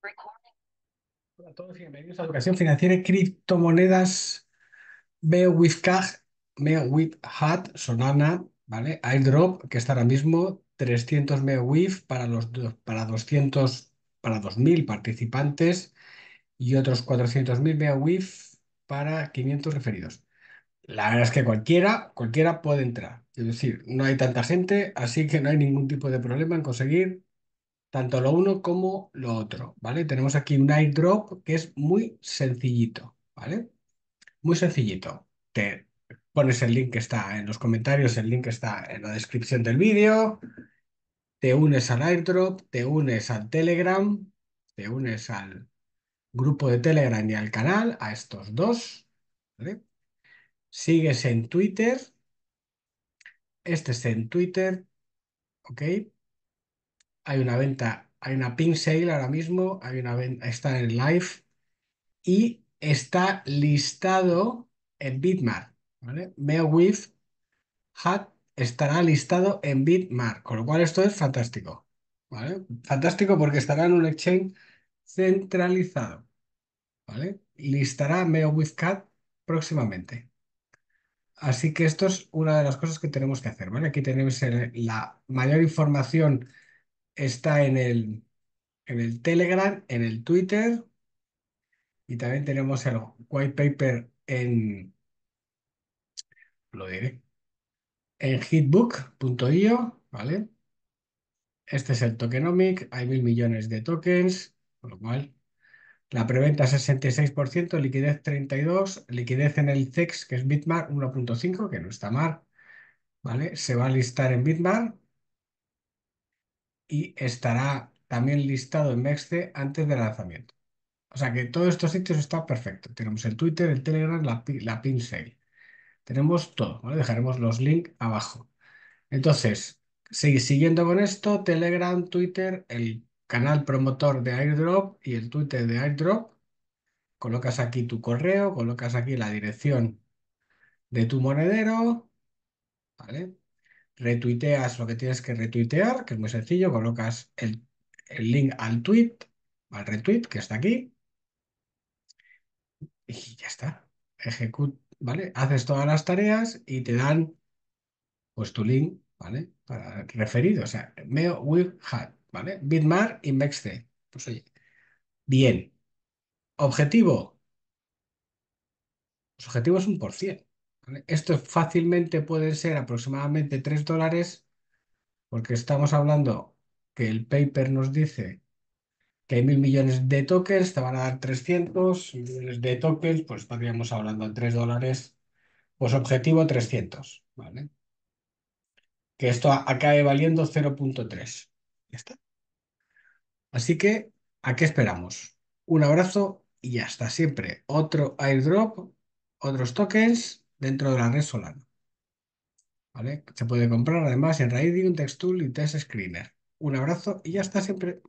Hola a todos y bienvenidos a Educación Financiera y Criptomonedas Veo with Cash, Hat, Sonana, ¿vale? Airdrop, que está ahora mismo 300 MeWIF para los para 200 para 2000 participantes y otros 400.000 MeWIF para 500 referidos. La verdad es que cualquiera, cualquiera puede entrar. Es decir, no hay tanta gente, así que no hay ningún tipo de problema en conseguir tanto lo uno como lo otro, ¿vale? Tenemos aquí un airdrop que es muy sencillito, ¿vale? Muy sencillito. Te pones el link que está en los comentarios, el link que está en la descripción del vídeo, te unes al airdrop, te unes al Telegram, te unes al grupo de Telegram y al canal, a estos dos, ¿vale? Sigues en Twitter, este es en Twitter, ¿ok? hay una venta, hay una pin sale ahora mismo, hay una venta, está en live y está listado en Bitmart. ¿vale? with Hat estará listado en Bitmart, con lo cual esto es fantástico. ¿vale? Fantástico porque estará en un exchange centralizado. ¿vale? Listará Cat próximamente. Así que esto es una de las cosas que tenemos que hacer. ¿vale? Aquí tenemos la mayor información está en el, en el Telegram, en el Twitter y también tenemos el white paper en, lo diré, en hitbook.io, ¿vale? Este es el tokenomic, hay mil millones de tokens, con lo cual la preventa 66%, liquidez 32%, liquidez en el CEX, que es Bitmar 1.5, que no está mal, ¿vale? Se va a listar en Bitmar y estará también listado en MEXC antes del lanzamiento. O sea que todos estos sitios están perfectos. Tenemos el Twitter, el Telegram, la, la Tenemos todo, Dejaremos los links abajo. Entonces, siguiendo con esto, Telegram, Twitter, el canal promotor de airdrop y el Twitter de airdrop. Colocas aquí tu correo, colocas aquí la dirección de tu monedero, ¿vale? retuiteas lo que tienes que retuitear, que es muy sencillo, colocas el, link al tweet, al retweet que está aquí, y ya está. Ejecut, ¿vale? Haces todas las tareas y te dan pues tu link, ¿vale? Para referido, o sea, Meo with hat, ¿vale? Bitmar y Mexte. Pues oye, bien. Objetivo. su pues, objetivo es un por cien. Esto fácilmente puede ser aproximadamente 3 dólares, porque estamos hablando que el paper nos dice que hay mil millones de tokens, te van a dar 300 millones de tokens, pues estaríamos hablando de 3 dólares, pues objetivo 300, ¿vale? Que esto acabe valiendo 0.3. Así que, ¿a qué esperamos? Un abrazo y hasta siempre. Otro airdrop, otros tokens dentro de la red Solana. ¿Vale? Se puede comprar además en Raidium, Textool y Test Screener. Un abrazo y hasta siempre.